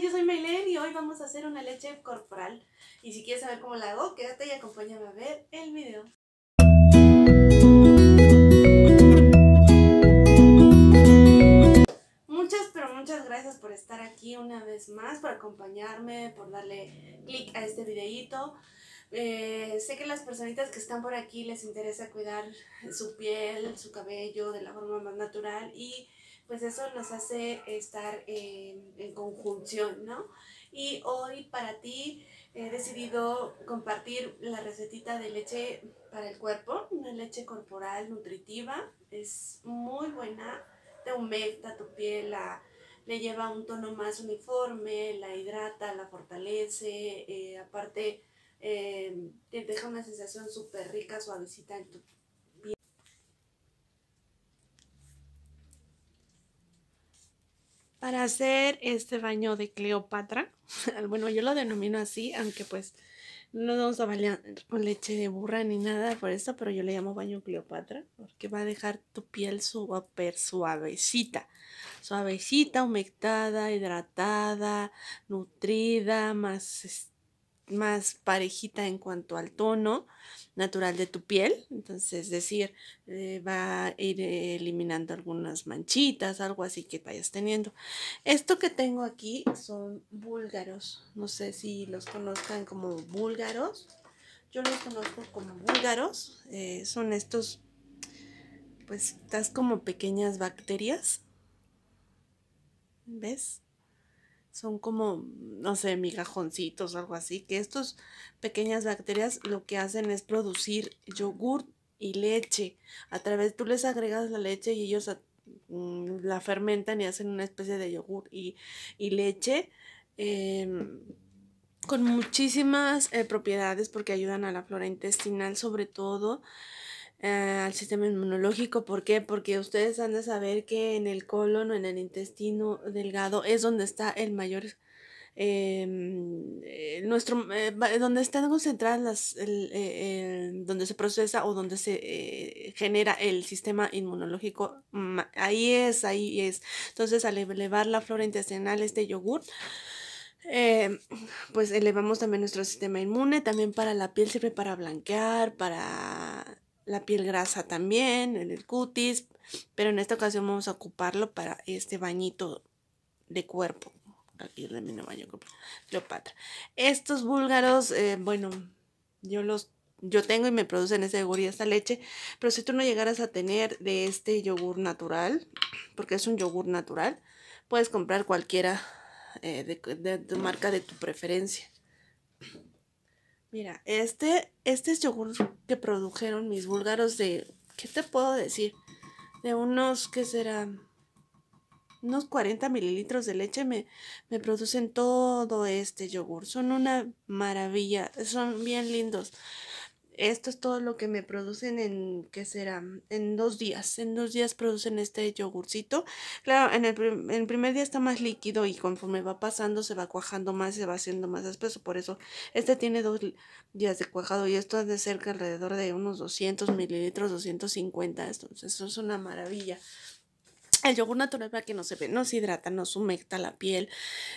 yo soy Maylene y hoy vamos a hacer una leche corporal. Y si quieres saber cómo la hago, quédate y acompáñame a ver el video. muchas gracias por estar aquí una vez más, por acompañarme, por darle clic a este videíto. Eh, sé que las personitas que están por aquí les interesa cuidar su piel, su cabello de la forma más natural y pues eso nos hace estar en, conjunción, ¿no? Y hoy para ti he decidido compartir la recetita de leche para el cuerpo, una leche corporal nutritiva, es muy buena, te humecta tu piel, la, le lleva un tono más uniforme, la hidrata, la fortalece, eh, aparte eh, te deja una sensación súper rica, suavecita en tu piel. Para hacer este baño de Cleopatra, bueno, yo lo denomino así, aunque pues no nos vamos a bañar con leche de burra ni nada por eso, pero yo le llamo baño Cleopatra porque va a dejar tu piel suavecita. Suavecita, humectada, hidratada, nutrida, más este, más parejita en cuanto al tono natural de tu piel. Entonces, es decir, eh, va a ir eh, eliminando algunas manchitas, algo así que vayas teniendo. Esto que tengo aquí son búlgaros. No sé si los conozcan como búlgaros. Yo los conozco como búlgaros. Eh, son estos, pues, estas como pequeñas bacterias. ¿Ves? son como, no sé, migajoncitos o algo así, que estas pequeñas bacterias lo que hacen es producir yogur y leche. A través, tú les agregas la leche y ellos mm, la fermentan y hacen una especie de yogur y, leche. Em, con muchísimas eh, propiedades porque ayudan a la flora intestinal sobre todo eh, al sistema inmunológico. ¿Por qué? Porque ustedes han de saber que en el colon o en el intestino delgado es donde está el mayor... Em, eh, nuestro, eh, donde están concentradas donde se procesa o donde se genera el sistema inmunológico, ahí es, ahí es. Entonces, al elevar la flora intestinal, este yogur, em, pues elevamos también nuestro sistema inmune, también para la piel sirve para blanquear, para la piel grasa también, el cutis, pero en esta ocasión vamos a ocuparlo para este bañito de cuerpo. Aquí le baño Cleopatra. Estos búlgaros, eh, bueno, yo los yo tengo y me producen ese yogur y esta leche, pero si tú no llegaras a tener de este yogur natural, porque es un yogur natural, puedes comprar cualquiera eh, de, tu marca de tu preferencia. Mira, este, este es yogur que produjeron mis búlgaros de, ¿qué te puedo decir? De unos, que serán? Unos 40 mililitros de leche me, me producen todo este yogur. Son una maravilla, son bien lindos. Esto es todo lo que me producen en, ¿qué será? En dos días. En dos días producen este yogurcito. Claro, en el, primer día está más líquido y conforme va pasando se va cuajando más, se va haciendo más espeso. Por eso este tiene dos días de cuajado y esto es de cerca alrededor de unos 200 mililitros, 250. Entonces, eso es una maravilla. El yogur natural para que no se ve, nos hidrata, nos humecta la piel,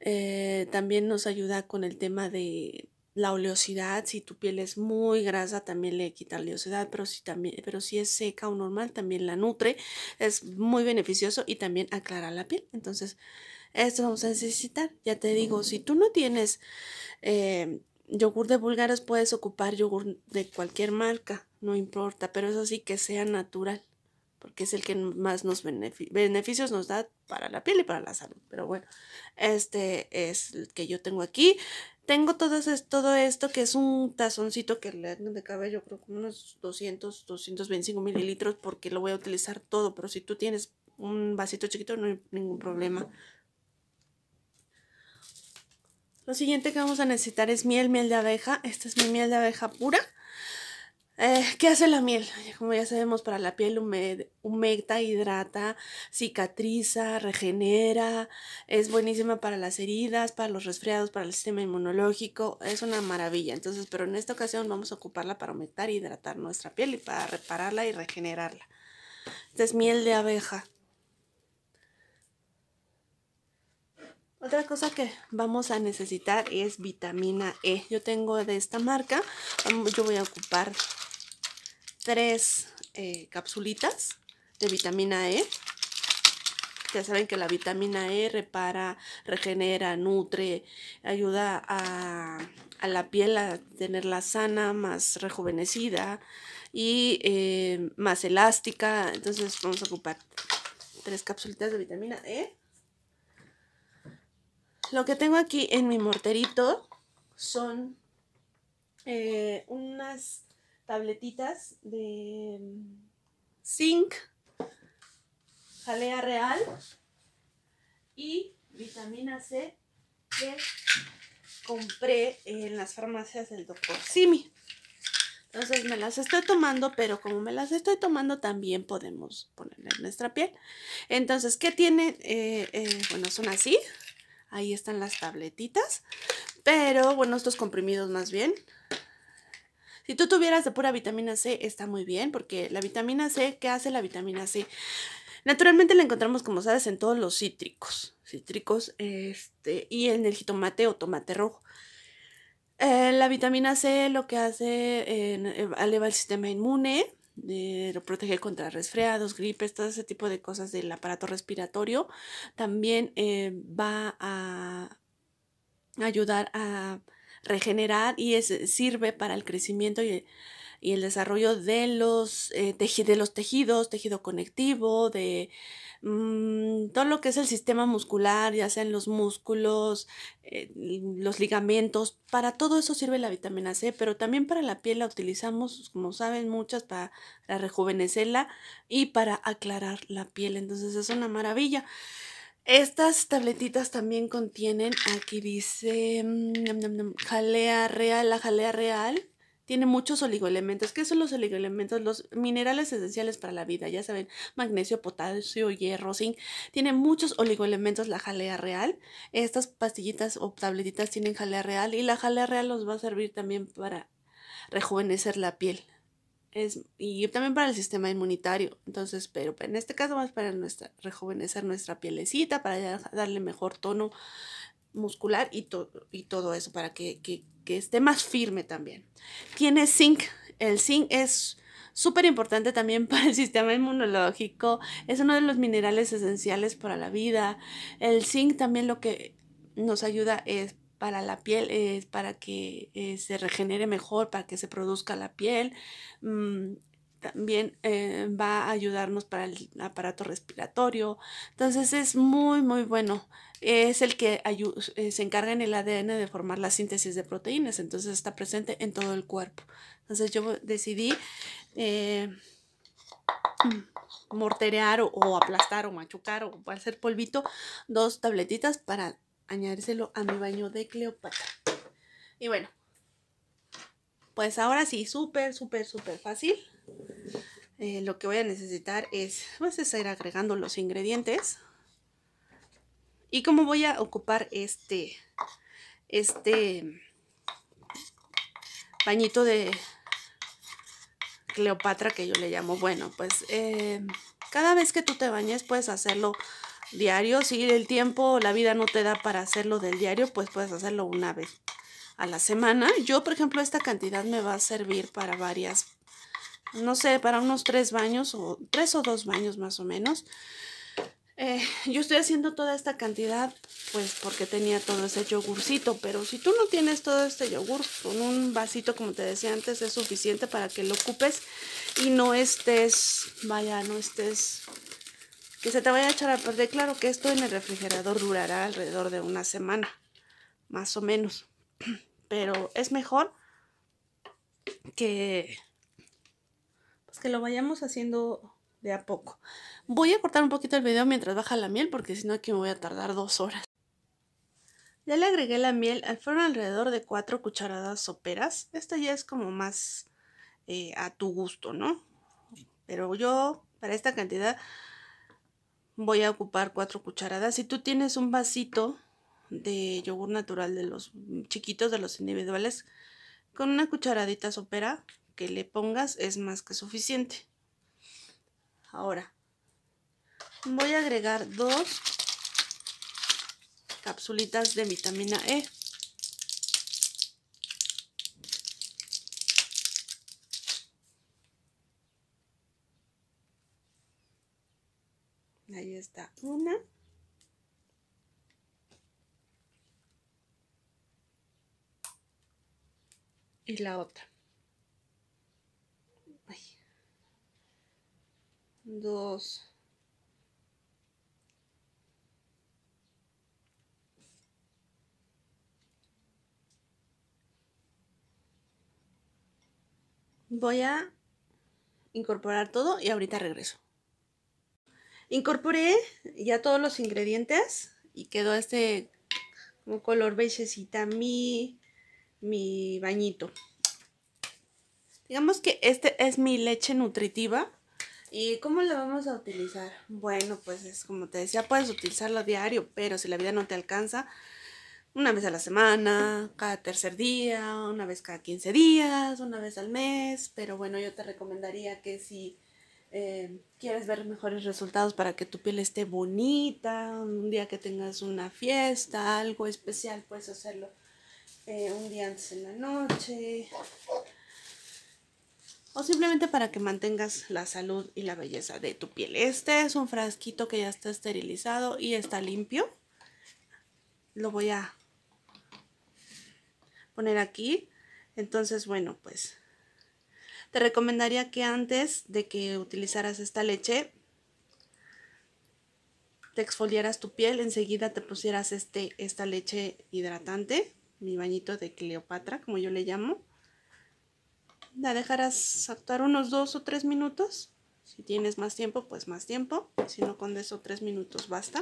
eh, también nos ayuda con el tema de la oleosidad, si tu piel es muy grasa también le quita la oleosidad, pero si, también, pero si es seca o normal también la nutre, es muy beneficioso y también aclara la piel. Entonces, esto vamos a necesitar. Ya te digo, si tú no tienes eh, yogur de búlgaros, puedes ocupar yogur de cualquier marca, no importa, pero es así que sea natural porque es el que más nos beneficios nos da para la piel y para la salud. Pero bueno, este es el que yo tengo aquí. Tengo todo, esto, todo esto que es un tazoncito que le de cabello, creo que unos 200, 225 mililitros, porque lo voy a utilizar todo. Pero si tú tienes un vasito chiquito, no hay ningún problema. Lo siguiente que vamos a necesitar es miel, miel de abeja. Esta es mi miel de abeja pura. Eh, ¿Qué hace la miel? Como ya sabemos, para la piel humecta, hidrata, cicatriza, regenera, es buenísima para las heridas, para los resfriados, para el sistema inmunológico, es una maravilla. Entonces, pero en esta ocasión vamos a ocuparla para humectar e hidratar nuestra piel y para repararla y regenerarla. Esta es miel de abeja. Otra cosa que vamos a necesitar es vitamina E. Yo tengo de esta marca, yo voy a ocupar tres eh, capsulitas de vitamina E. Ya saben que la vitamina E repara, regenera, nutre, ayuda a, la piel a tenerla sana, más rejuvenecida y eh, más elástica. Entonces vamos a ocupar tres capsulitas de vitamina E. Lo que tengo aquí en mi morterito son eh, unas tabletitas de mm, zinc, jalea real y vitamina C que compré en las farmacias del doctor Simi. Entonces me las estoy tomando, pero como me las estoy tomando también podemos ponerle en nuestra piel. Entonces, ¿qué tiene? Eh, eh, bueno, son así. Ahí están las tabletitas. Pero, bueno, estos comprimidos más bien. Si tú tuvieras de pura vitamina C, está muy bien, porque la vitamina C, ¿qué hace la vitamina C? Naturalmente la encontramos, como sabes, en todos los cítricos. Cítricos este, y en el jitomate o tomate rojo. Eh, la vitamina C lo que hace, eh, eleva el sistema inmune, eh, lo protege contra resfriados, gripes, todo ese tipo de cosas del aparato respiratorio. También va a ayudar a regenerar y eh, sirve para el crecimiento y, el desarrollo de los, eh, de los tejidos, tejido conectivo, de mm, todo lo que es el sistema muscular, ya sean los músculos, eh, los ligamentos, para todo eso sirve la vitamina C, pero también para la piel la utilizamos, como saben muchas, para, para rejuvenecerla y para aclarar la piel, entonces es una maravilla. Estas tabletitas también contienen, aquí dice, mm, jalea real, la jalea real. Tiene muchos oligoelementos. ¿Qué son los oligoelementos? Los minerales esenciales para la vida. Ya saben, magnesio, potasio, hierro, zinc. Tiene muchos oligoelementos la jalea real. Estas pastillitas o tabletitas tienen jalea real y la jalea real los va a servir también para rejuvenecer la piel y también para el sistema inmunitario. Entonces, pero en este caso más para rejuvenecer nuestra pielecita, para darle mejor tono muscular y, y todo eso, para que, que, esté más firme también. Tiene zinc. El zinc es súper importante también para el sistema inmunológico. Es uno de los minerales esenciales para la vida. El zinc también lo que nos ayuda es para la piel, es eh, para que eh, se regenere mejor, para que se produzca la piel. Mm, también eh, va a ayudarnos para el aparato respiratorio. Entonces es muy, muy bueno. Es el que se encarga en el ADN de formar la síntesis de proteínas. Entonces está presente en todo el cuerpo. Entonces yo decidí morterear o, aplastar o machucar o hacer polvito dos tabletitas para añárselo a mi baño de Cleopatra. Y bueno, pues ahora sí, súper, súper, súper fácil. Eh, lo que voy a necesitar es, Vamos pues, a ir agregando los ingredientes. Y cómo voy a ocupar este, este bañito de Cleopatra que yo le llamo. Bueno, pues eh, cada vez que tú te bañes puedes hacerlo diario. Si el tiempo, la vida no te da para hacerlo del diario, pues puedes hacerlo una vez a la semana. Yo, por ejemplo, esta cantidad me va a servir para varias, no sé, para unos tres baños o tres o dos baños más o menos. Eh, yo estoy haciendo toda esta cantidad pues porque tenía todo ese yogurcito, pero si tú no tienes todo este yogur, con un vasito como te decía antes es suficiente para que lo ocupes y no estés, vaya, no estés que se te vaya a echar a perder. Claro que esto en el refrigerador durará alrededor de una semana, más o menos. Pero es mejor que, pues que lo vayamos haciendo de a poco. Voy a cortar un poquito el video mientras baja la miel porque si no aquí me voy a tardar dos horas. Ya le agregué la miel, fueron alrededor de cuatro cucharadas soperas. Esta ya es como más eh, a tu gusto, ¿no? Pero yo para esta cantidad voy a ocupar cuatro cucharadas. Si tú tienes un vasito de yogur natural de los chiquitos, de los individuales, con una cucharadita sopera que le pongas es más que suficiente. Ahora, voy a agregar dos capsulitas de vitamina E. está una. Y la otra. Dos. Voy a incorporar todo y ahorita regreso. Incorporé ya todos los ingredientes y quedó este color beigecita mi, mi bañito. Digamos que este es mi leche nutritiva. ¿Y cómo la vamos a utilizar? Bueno, pues es como te decía, puedes utilizarla diario, pero si la vida no te alcanza, una vez a la semana, cada tercer día, una vez cada 15 días, una vez al mes, pero bueno, yo te recomendaría que si eh, quieres ver mejores resultados para que tu piel esté bonita, un día que tengas una fiesta, algo especial, puedes hacerlo eh, un día antes en la noche. O simplemente para que mantengas la salud y la belleza de tu piel. Este es un frasquito que ya está esterilizado y está limpio. Lo voy a poner aquí. Entonces, bueno, pues te recomendaría que antes de que utilizaras esta leche, te exfoliaras tu piel, enseguida te pusieras este, esta leche hidratante, mi bañito de Cleopatra, como yo le llamo. La dejarás actuar unos dos o tres minutos. Si tienes más tiempo, pues más tiempo. Si no, con eso tres minutos basta.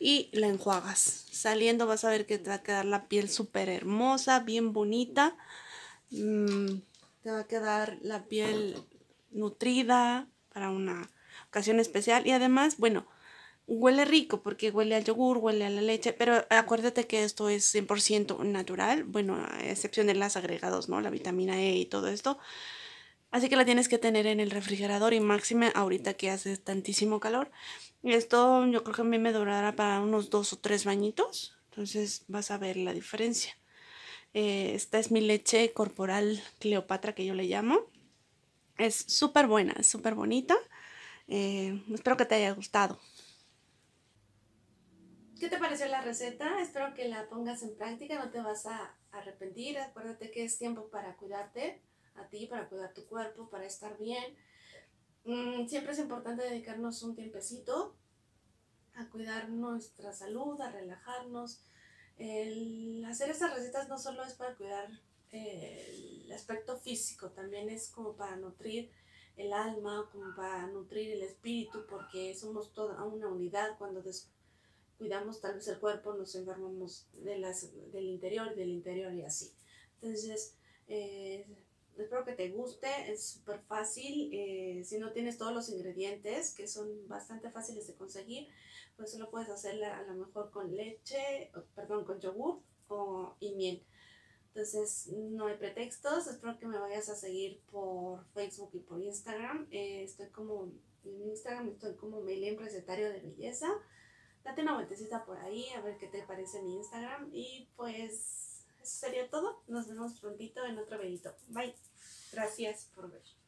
Y la enjuagas saliendo vas a ver que te va a quedar la piel súper hermosa, bien bonita. Mm, te va a quedar la piel nutrida para una ocasión especial. Y además, bueno, huele rico porque huele al yogur, huele a la leche, pero acuérdate que esto es 100% natural, bueno, a excepción de las agregados, ¿no? La vitamina E y todo esto. Así que la tienes que tener en el refrigerador y máxime ahorita que hace tantísimo calor. Esto yo creo que a mí me durará para unos dos o tres bañitos. Entonces vas a ver la diferencia. Eh, esta es mi leche corporal Cleopatra que yo le llamo. Es súper buena, súper bonita. Eh, espero que te haya gustado. ¿Qué te pareció la receta? Espero que la pongas en práctica, no te vas a arrepentir. Acuérdate que es tiempo para cuidarte a ti, para cuidar tu cuerpo, para estar bien. Mm, siempre es importante dedicarnos un tiempecito a cuidar nuestra salud, a relajarnos. El hacer estas recetas no solo es para cuidar eh, el aspecto físico, también es como para nutrir el alma, como para nutrir el espíritu, porque somos toda una unidad. Cuando cuidamos tal vez el cuerpo, nos enfermamos de las, del interior, del interior y así. Entonces, eh, Espero que te guste, es súper fácil. Eh, si no tienes todos los ingredientes, que son bastante fáciles de conseguir, pues solo puedes hacerla a lo mejor con leche, perdón, con yogur o, y miel. Entonces, no hay pretextos. Espero que me vayas a seguir por Facebook y por Instagram. Eh, estoy como, en Instagram estoy como Melén Recetario de Belleza. Date una vueltecita por ahí a ver qué te parece mi Instagram. Y pues eso sería todo. Nos vemos prontito en otro videito. Bye. Gracias por ver.